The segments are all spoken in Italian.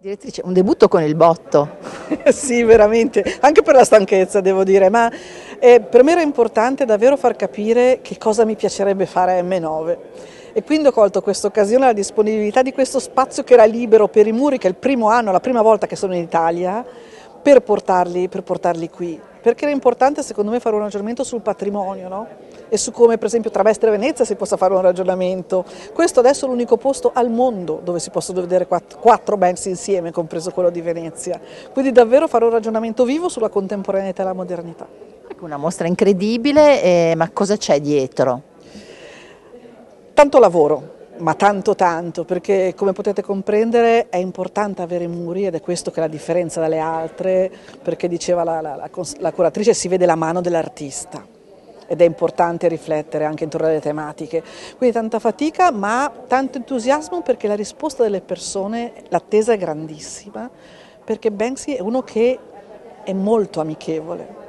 Direttrice, un debutto con il botto. sì, veramente, anche per la stanchezza devo dire, ma eh, per me era importante davvero far capire che cosa mi piacerebbe fare a M9 e quindi ho colto questa occasione la disponibilità di questo spazio che era libero per i muri, che è il primo anno, la prima volta che sono in Italia, per portarli, per portarli qui perché era importante secondo me fare un ragionamento sul patrimonio no? e su come per esempio tra Vestre e Venezia si possa fare un ragionamento. Questo adesso è l'unico posto al mondo dove si possono vedere quattro, quattro banks insieme, compreso quello di Venezia. Quindi davvero fare un ragionamento vivo sulla contemporaneità e la modernità. Ecco, una mostra incredibile, eh, ma cosa c'è dietro? Tanto lavoro, ma tanto tanto, perché come potete comprendere è importante avere muri ed è questo che è la differenza dalle altre, perché diceva la, la, la, la curatrice si vede la mano dell'artista ed è importante riflettere anche intorno alle tematiche. Quindi tanta fatica ma tanto entusiasmo perché la risposta delle persone, l'attesa è grandissima, perché Banksy è uno che è molto amichevole.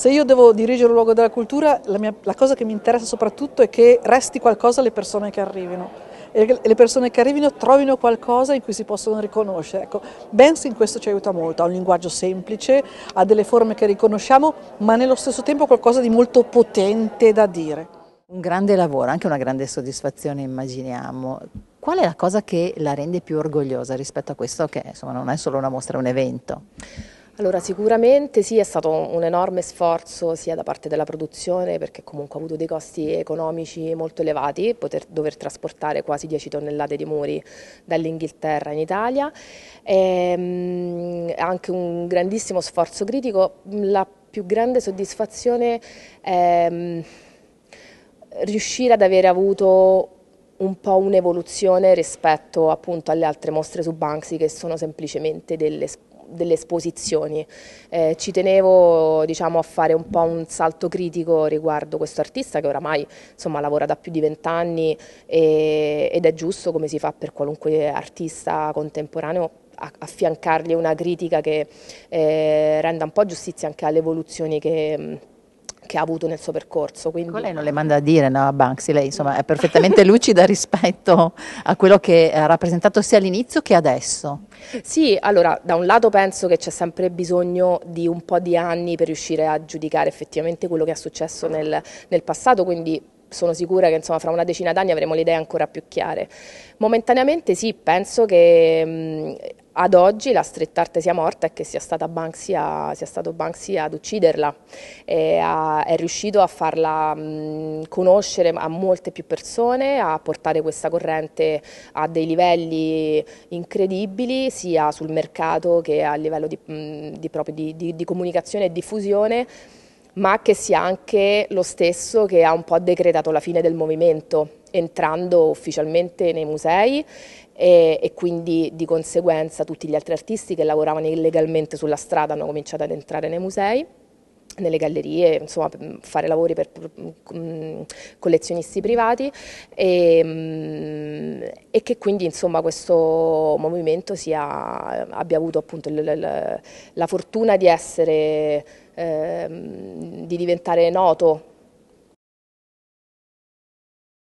Se io devo dirigere un luogo della cultura, la, mia, la cosa che mi interessa soprattutto è che resti qualcosa alle persone che arrivino e le persone che arrivino trovino qualcosa in cui si possono riconoscere. Ecco, Benz in questo ci aiuta molto, ha un linguaggio semplice, ha delle forme che riconosciamo, ma nello stesso tempo qualcosa di molto potente da dire. Un grande lavoro, anche una grande soddisfazione immaginiamo. Qual è la cosa che la rende più orgogliosa rispetto a questo che insomma, non è solo una mostra, è un evento? Allora sicuramente sì, è stato un enorme sforzo sia da parte della produzione perché comunque ha avuto dei costi economici molto elevati, poter, dover trasportare quasi 10 tonnellate di muri dall'Inghilterra in Italia, e, ehm, anche un grandissimo sforzo critico, la più grande soddisfazione è ehm, riuscire ad avere avuto un po' un'evoluzione rispetto appunto alle altre mostre su Banksy che sono semplicemente delle delle esposizioni. Eh, ci tenevo diciamo, a fare un po' un salto critico riguardo questo artista che oramai insomma, lavora da più di vent'anni ed è giusto come si fa per qualunque artista contemporaneo affiancargli una critica che eh, renda un po' giustizia anche alle evoluzioni che che ha avuto nel suo percorso. Quindi... Ecco, lei non le manda a dire no, a Banksy, lei insomma, è perfettamente lucida rispetto a quello che ha rappresentato sia all'inizio che adesso. Sì, allora da un lato penso che c'è sempre bisogno di un po' di anni per riuscire a giudicare effettivamente quello che è successo nel, nel passato, quindi sono sicura che insomma, fra una decina d'anni avremo le idee ancora più chiare. Momentaneamente sì, penso che mh, ad oggi la street art sia morta e che sia, Banksy a, sia stato Banksy ad ucciderla e a, è riuscito a farla mh, conoscere a molte più persone, a portare questa corrente a dei livelli incredibili sia sul mercato che a livello di, mh, di, di, di, di comunicazione e diffusione ma che sia anche lo stesso che ha un po' decretato la fine del movimento entrando ufficialmente nei musei e, e, quindi di conseguenza tutti gli altri artisti che lavoravano illegalmente sulla strada hanno cominciato ad entrare nei musei nelle gallerie, insomma, fare lavori per collezionisti privati e, ehm, e che quindi insomma, questo movimento sia, abbia avuto appunto la, fortuna di essere, eh, di diventare noto